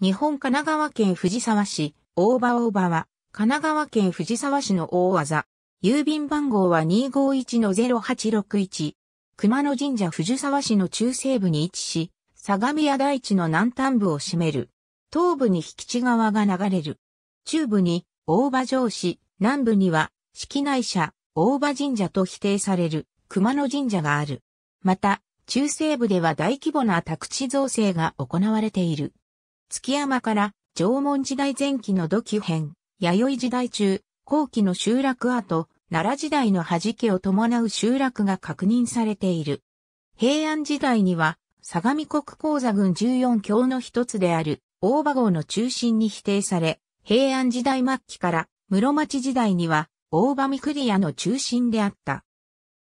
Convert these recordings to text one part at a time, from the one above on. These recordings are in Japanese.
日本神奈川県藤沢市、大場大場は、神奈川県藤沢市の大技。郵便番号は251-0861。熊野神社藤沢市の中西部に位置し、相模屋大地の南端部を占める。東部に引地川が流れる。中部に大場城市、南部には、式内社、大場神社と否定される熊野神社がある。また、中西部では大規模な宅地造成が行われている。月山から縄文時代前期の土器編、弥生時代中、後期の集落跡、奈良時代の弾けを伴う集落が確認されている。平安時代には、相模国鉱座群14郷の一つである、大場号の中心に否定され、平安時代末期から室町時代には大場御栗屋の中心であった。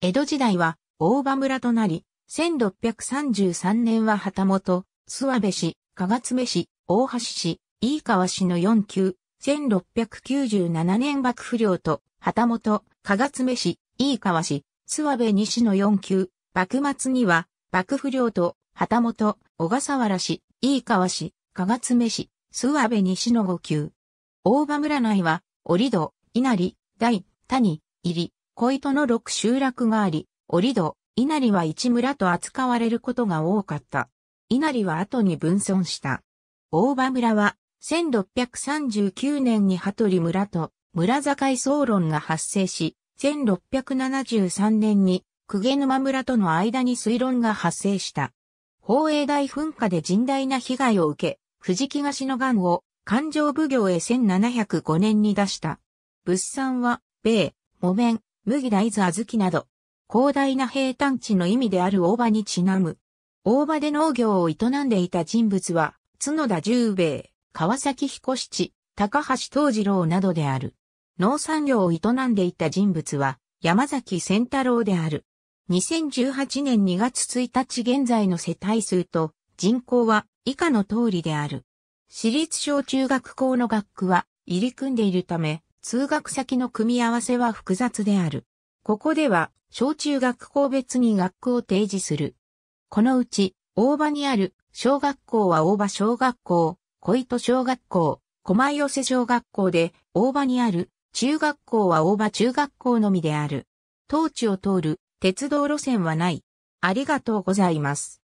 江戸時代は大場村となり、1633年は旗本、諏訪部市、加賀爪市、大橋市、飯川市の4級、1697年幕府領と、旗本、加賀爪市、飯川市、諏訪部西の4級、幕末には、幕府領と、旗本、小笠原市、飯川市、加賀爪市、諏訪部西の5級。大場村内は、折戸、稲荷、大、谷、入、小糸の6集落があり、折戸、稲荷は一村と扱われることが多かった。稲荷は後に分村した。大場村は、1639年に鳩鳥村と村境総論が発生し、1673年に久下沼村との間に水論が発生した。宝永大噴火で甚大な被害を受け、藤木がしの岩を環状奉行へ1705年に出した。物産は、米、木綿、麦大豆小豆など、広大な平坦地の意味である大場にちなむ。大場で農業を営んでいた人物は、角田十兵衛、川崎彦七、高橋東次郎などである。農産業を営んでいた人物は、山崎仙太郎である。2018年2月1日現在の世帯数と人口は以下の通りである。私立小中学校の学区は入り組んでいるため、通学先の組み合わせは複雑である。ここでは、小中学校別に学区を提示する。このうち、大場にある小学校は大場小学校、小糸小学校、駒寄せ小学校で、大場にある、中学校は大場中学校のみである。当地を通る鉄道路線はない。ありがとうございます。